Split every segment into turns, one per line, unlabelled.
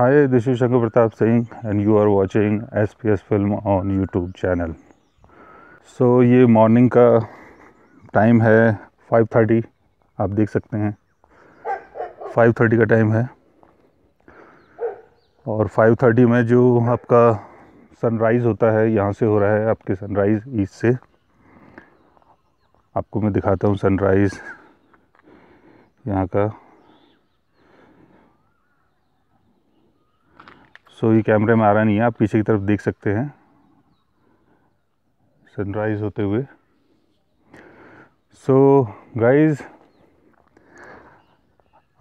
hi this is Shankar Pratap Singh and you are watching SPS film on YouTube channel so ये morning का time है 5:30 आप देख सकते हैं 5:30 का टाइम है और 5:30 में जो आपका सनराइज़ होता है यहाँ से हो रहा है आपके सनराइज़ ईस्ट से आपको मैं दिखाता हूँ सनराइज़ यहाँ का सो ये कैमरे में आ रहा नहीं है आप पीछे की तरफ देख सकते हैं सनराइज़ होते हुए सो so, गाइस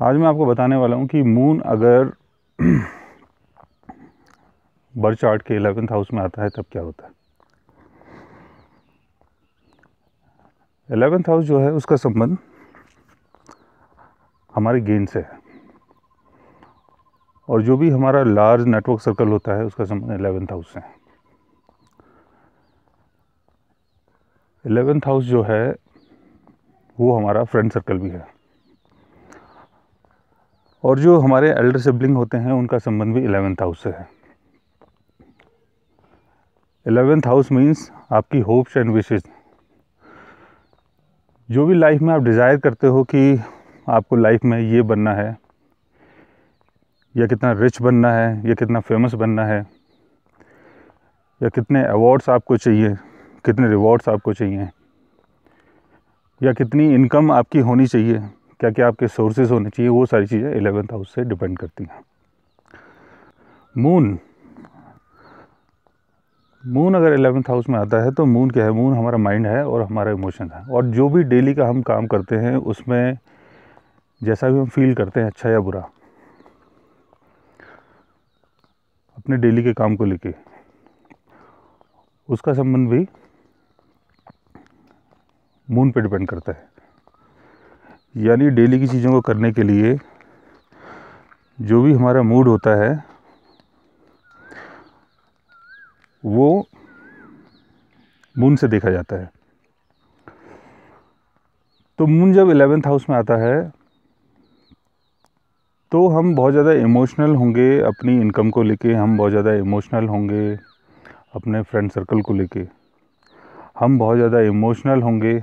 आज मैं आपको बताने वाला हूँ कि मून अगर बर्च चार्ट के एलेवेंथ हाउस में आता है तब क्या होता है एलेवेंथ हाउस जो है उसका संबंध हमारे गेंद से है और जो भी हमारा लार्ज नेटवर्क सर्कल होता है उसका संबंध एलेवेंथ हाउस से एलेवेंथ हाउस जो है वो हमारा फ्रेंड सर्कल भी है और जो हमारे एल्डर सिबलिंग होते हैं उनका संबंध भी एलेवेंथ हाउस से है एलेवेंथ हाउस मीन्स आपकी होप्स एंड विशेज़ जो भी लाइफ में आप डिज़ायर करते हो कि आपको लाइफ में ये बनना है या कितना रिच बनना है या कितना फेमस बनना है या कितने अवार्ड्स आपको चाहिए कितने रिवॉर्ड्स आपको चाहिए या कितनी इनकम आपकी होनी चाहिए क्या क्या आपके सोर्सेज होने चाहिए वो सारी चीज़ें एलेवेंथ हाउस से डिपेंड करती हैं मून मून अगर एलेवेंथ हाउस में आता है तो मून क्या है मून हमारा माइंड है और हमारा इमोशन है और जो भी डेली का हम काम करते हैं उसमें जैसा भी हम फील करते हैं अच्छा या बुरा अपने डेली के काम को लेके उसका संबंध भी मून पे डिपेंड करता है यानी डेली की चीज़ों को करने के लिए जो भी हमारा मूड होता है वो मून से देखा जाता है तो मून जब एलेवेंथ हाउस में आता है तो हम बहुत ज़्यादा इमोशनल होंगे अपनी इनकम को लेके हम बहुत ज़्यादा इमोशनल होंगे अपने फ्रेंड सर्कल को लेके हम बहुत ज़्यादा इमोशनल होंगे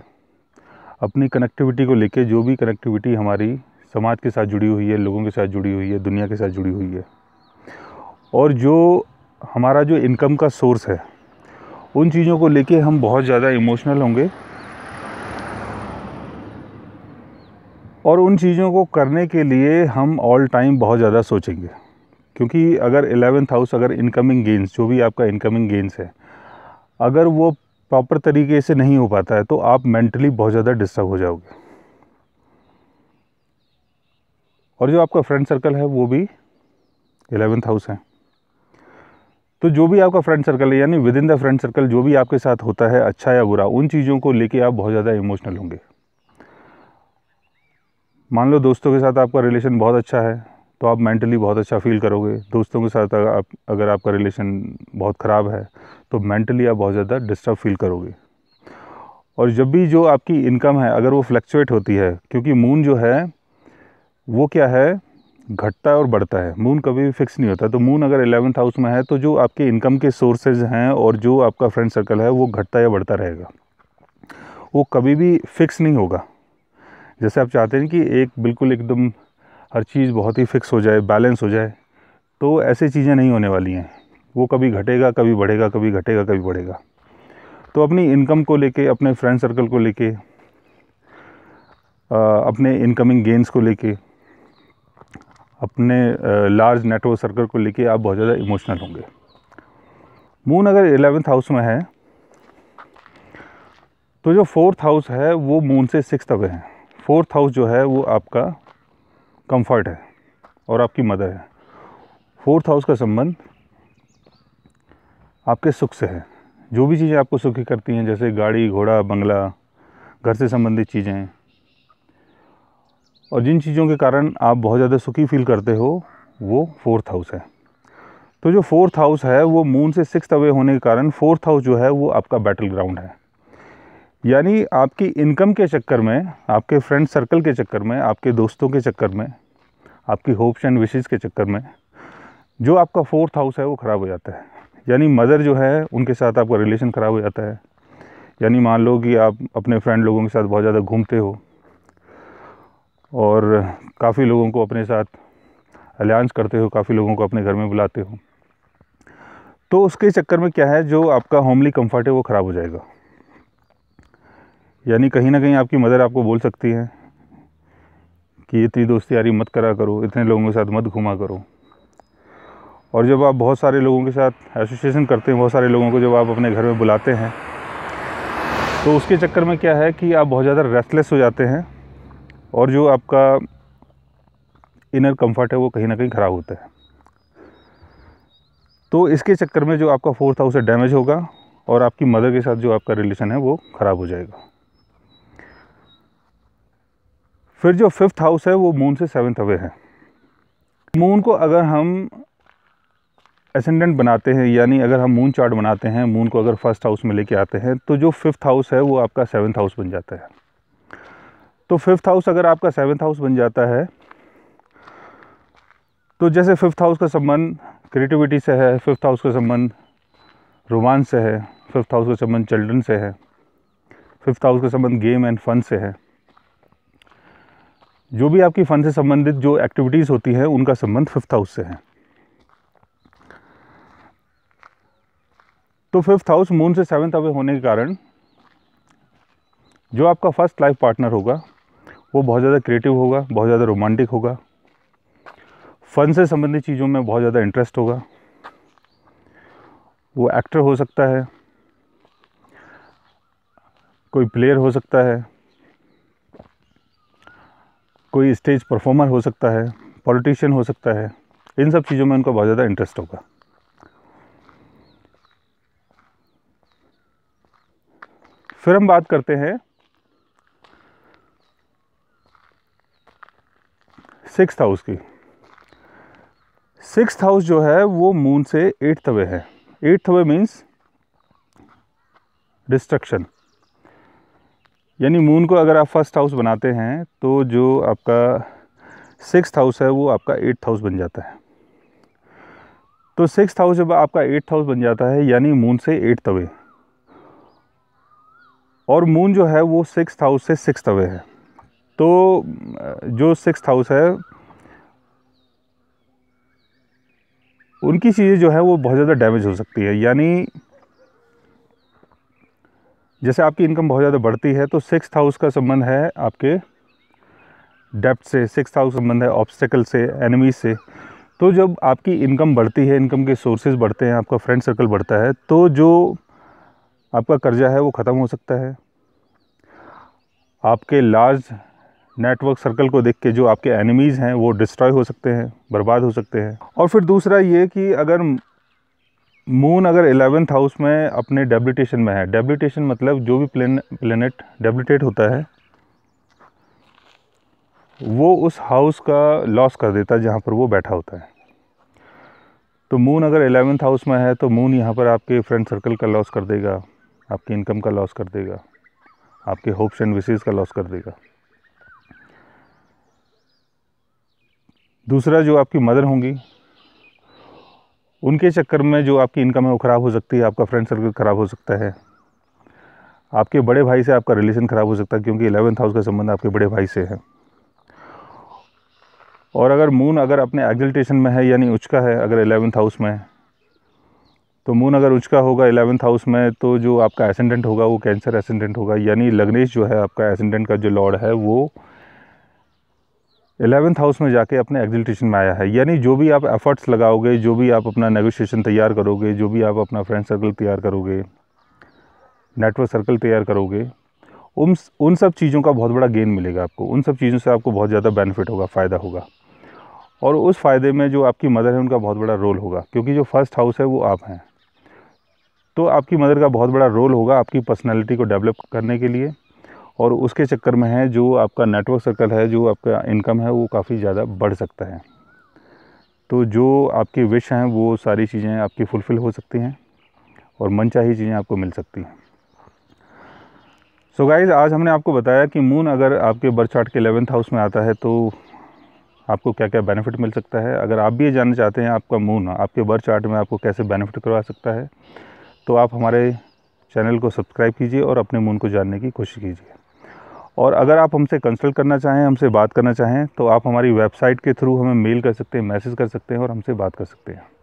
अपनी कनेक्टिविटी को लेके जो भी कनेक्टिविटी हमारी समाज के साथ जुड़ी हुई है लोगों के साथ जुड़ी हुई है दुनिया के साथ जुड़ी हुई है और जो हमारा जो इनकम का सोर्स है उन चीज़ों को लेके हम बहुत ज़्यादा इमोशनल होंगे और उन चीज़ों को करने के लिए हम ऑल टाइम बहुत ज़्यादा सोचेंगे क्योंकि अगर एलेवेंथ हाउस अगर इनकमिंग गेंस जो भी आपका इनकमिंग गेंस है अगर वो प्रॉपर तरीके से नहीं हो पाता है तो आप मेंटली बहुत ज़्यादा डिस्टर्ब हो जाओगे और जो आपका फ्रेंड सर्कल है वो भी एलेवेंथ हाउस है तो जो भी आपका फ्रेंड सर्कल है यानी within the friend circle जो भी आपके साथ होता है अच्छा या बुरा उन चीज़ों को लेके आप बहुत ज़्यादा इमोशनल होंगे मान लो दोस्तों के साथ आपका रिलेशन बहुत अच्छा है तो आप मेंटली बहुत अच्छा फील करोगे दोस्तों के साथ आप अगर आपका रिलेशन बहुत ख़राब है तो मेंटली आप बहुत ज़्यादा डिस्टर्ब फील करोगे और जब भी जो आपकी इनकम है अगर वो फ्लक्चुएट होती है क्योंकि मून जो है वो क्या है घटता है और बढ़ता है मून कभी भी फिक्स नहीं होता तो मून अगर एलेवंथ हाउस में है तो जो आपके इनकम के सोर्सेज हैं और जो आपका फ्रेंड सर्कल है वो घटता या बढ़ता रहेगा वो कभी भी फिक्स नहीं होगा जैसे आप चाहते हैं कि एक बिल्कुल एकदम हर चीज़ बहुत ही फिक्स हो जाए बैलेंस हो जाए तो ऐसी चीज़ें नहीं होने वाली हैं वो कभी घटेगा कभी बढ़ेगा कभी घटेगा कभी बढ़ेगा तो अपनी इनकम को लेके अपने फ्रेंड सर्कल को लेके अपने इनकमिंग गेंस को लेके अपने लार्ज नेटवर्क सर्कल को लेके आप बहुत ज़्यादा इमोशनल होंगे मून अगर एलेवेंथ हाउस में है तो जो फोर्थ हाउस है वो मून से सिक्स तक हैं फोर्थ हाउस जो है वो आपका कंफर्ट है और आपकी मदर है फोर्थ हाउस का संबंध आपके सुख से है जो भी चीज़ें आपको सुखी करती हैं जैसे गाड़ी घोड़ा बंगला घर से संबंधित चीज़ें और जिन चीज़ों के कारण आप बहुत ज़्यादा सुखी फील करते हो वो फोर्थ हाउस है तो जो फोर्थ हाउस है वो मून से सिक्स अवे होने के कारण फोर्थ हाउस जो है वो आपका बैटल ग्राउंड है यानी आपकी इनकम के चक्कर में आपके फ्रेंड सर्कल के चक्कर में आपके दोस्तों के चक्कर में आपकी होप्स एंड विशेज़ के चक्कर में जो आपका फोर्थ हाउस है वो ख़राब हो जाता है यानी मदर जो है उनके साथ आपका रिलेशन ख़राब हो जाता है यानी मान लो कि आप अपने फ्रेंड लोगों के साथ बहुत ज़्यादा घूमते हो और काफ़ी लोगों को अपने साथ अलायंस करते हो काफ़ी लोगों को अपने घर में बुलाते हो तो उसके चक्कर में क्या है जो आपका होमली कम्फर्ट है वो ख़राब हो जाएगा यानी कहीं ना कहीं आपकी मदर आपको बोल सकती है कि इतनी दोस्ती यारी मत करा करो इतने लोगों के साथ मत घुमा करो और जब आप बहुत सारे लोगों के साथ एसोसिएशन करते हैं बहुत सारे लोगों को जब आप अपने घर में बुलाते हैं तो उसके चक्कर में क्या है कि आप बहुत ज़्यादा रेस्टलेस हो जाते हैं और जो आपका इनर कंफर्ट है वो कहीं ना कहीं ख़राब होता है तो इसके चक्कर में जो आपका फोर्थ हाउस है डैमेज होगा और आपकी मदर के साथ जो आपका रिलेशन है वो ख़राब हो जाएगा फिर जो फिफ्थ हाउस है वो मून से सेवन्थ अवे है मून को अगर हम एसेंडेंट बनाते हैं यानी अगर हम मून चार्ट बनाते हैं मून को अगर फर्स्ट हाउस में लेके आते हैं तो जो फिफ्थ हाउस है वो आपका सेवन्थ हाउस बन जाता है तो फिफ्थ हाउस अगर आपका सेवन्थ हाउस बन जाता है तो जैसे फिफ्थ हाउस का संबंध क्रिएटिविटी से है फिफ्थ हाउस का संबंध रोमांस से है फिफ्थ हाउस का संबंध चिल्ड्रन से है फिफ्थ हाउस का संबंध गेम एंड फन से है जो भी आपकी फ़न से संबंधित जो एक्टिविटीज़ होती हैं उनका संबंध फिफ्थ हाउस से है तो फिफ्थ हाउस मून से सेवन्थ अवे होने के कारण जो आपका फर्स्ट लाइफ पार्टनर होगा वो बहुत ज़्यादा क्रिएटिव होगा बहुत ज़्यादा रोमांटिक होगा फन से संबंधित चीज़ों में बहुत ज़्यादा इंटरेस्ट होगा वो एक्टर हो सकता है कोई प्लेयर हो सकता है कोई स्टेज परफॉर्मर हो सकता है पॉलिटिशियन हो सकता है इन सब चीज़ों में उनका बहुत ज़्यादा इंटरेस्ट होगा फिर हम बात करते हैं सिक्स हाउस की सिक्स हाउस जो है वो मून से एट्थ वे है एट्थ वे मीन्स डिस्ट्रक्शन यानी मून को अगर आप फर्स्ट हाउस बनाते हैं तो जो आपका सिक्स हाउस है वो आपका एट्थ हाउस बन जाता है तो सिक्स हाउस जब आपका एट्थ हाउस बन जाता है यानी मून से एट्थ अवे और मून जो है वो सिक्स हाउस से सिक्स अवे है तो जो सिक्स हाउस है उनकी चीज़ें जो है वो बहुत ज़्यादा डैमेज हो सकती है यानी जैसे आपकी इनकम बहुत ज़्यादा बढ़ती है तो सिक्स हाउस का संबंध है आपके डेप्ट से सिक्स हाउस संबंध है ऑब्स्टिकल से एनिमी से तो जब आपकी इनकम बढ़ती है इनकम के सोर्सेज बढ़ते हैं आपका फ्रेंड सर्कल बढ़ता है तो जो आपका कर्जा है वो ख़त्म हो सकता है आपके लार्ज नेटवर्क सर्कल को देख के जो आपके एनिमीज़ हैं वो डिस्ट्रॉय हो सकते हैं बर्बाद हो सकते हैं और फिर दूसरा ये कि अगर मून अगर एलेवेंथ हाउस में अपने डेब्यूटेशन में है डेब्यूटेशन मतलब जो भी प्लेन प्लेनेट डेब्यूटेट होता है वो उस हाउस का लॉस कर देता है जहाँ पर वो बैठा होता है तो मून अगर एलेवेंथ हाउस में है तो मून यहाँ पर आपके फ्रेंड सर्कल का लॉस कर देगा आपकी इनकम का लॉस कर देगा आपके होप्स एंड विशेज़ का लॉस कर देगा दूसरा जो आपकी मदर होंगी उनके चक्कर में जो आपकी इनकम है वो ख़राब हो सकती है आपका फ्रेंड सर्कल ख़राब हो सकता है आपके बड़े भाई से आपका रिलेशन ख़राब हो सकता है क्योंकि एलेवेंथ हाउस का संबंध आपके बड़े भाई से है और अगर मून अगर अपने एग्जल्टेशन में है यानी उचका है अगर एलेवेंथ हाउस में तो मून अगर उचका होगा एलेवंथ हाउस में तो जो आपका एसेंडेंट होगा वो कैंसर एसेंडेंट होगा यानी लग्नेश जो है आपका एसेंडेंट का जो लॉर्ड है वो एलेवेंथ हाउस में जाके अपने एग्जिटेशन में आया है यानी जो भी आप एफर्ट्स लगाओगे जो भी आप अपना नेगोशिएशन तैयार करोगे जो भी आप अपना फ्रेंड सर्कल तैयार करोगे नेटवर्क सर्कल तैयार करोगे उन उन सब चीज़ों का बहुत बड़ा गेन मिलेगा आपको उन सब चीज़ों से आपको बहुत ज़्यादा बेनिफिट होगा फ़ायदा होगा और उस फ़ायदे में जो आपकी मदर है उनका बहुत बड़ा रोल होगा क्योंकि जो फर्स्ट हाउस है वो आप हैं तो आपकी मदर का बहुत बड़ा रोल होगा आपकी पर्सनैलिटी को डेवलप करने के लिए और उसके चक्कर में है जो आपका नेटवर्क सर्कल है जो आपका इनकम है वो काफ़ी ज़्यादा बढ़ सकता है तो जो आपकी विश हैं वो सारी चीज़ें आपकी फुलफ़िल हो सकती हैं और मनचाही चीज़ें आपको मिल सकती हैं सो so गाइज आज हमने आपको बताया कि मून अगर आपके बर्थ चार्ट के एलेवेंथ हाउस में आता है तो आपको क्या क्या बेनिफिट मिल सकता है अगर आप भी ये जानना चाहते हैं आपका मून आपके बर्थ चार्ट में आपको कैसे बेनिफिट करवा सकता है तो आप हमारे चैनल को सब्सक्राइब कीजिए और अपने मून को जानने की कोशिश कीजिए और अगर आप हमसे कंसल्ट करना चाहें हमसे बात करना चाहें तो आप हमारी वेबसाइट के थ्रू हमें मेल कर सकते हैं मैसेज कर सकते हैं और हमसे बात कर सकते हैं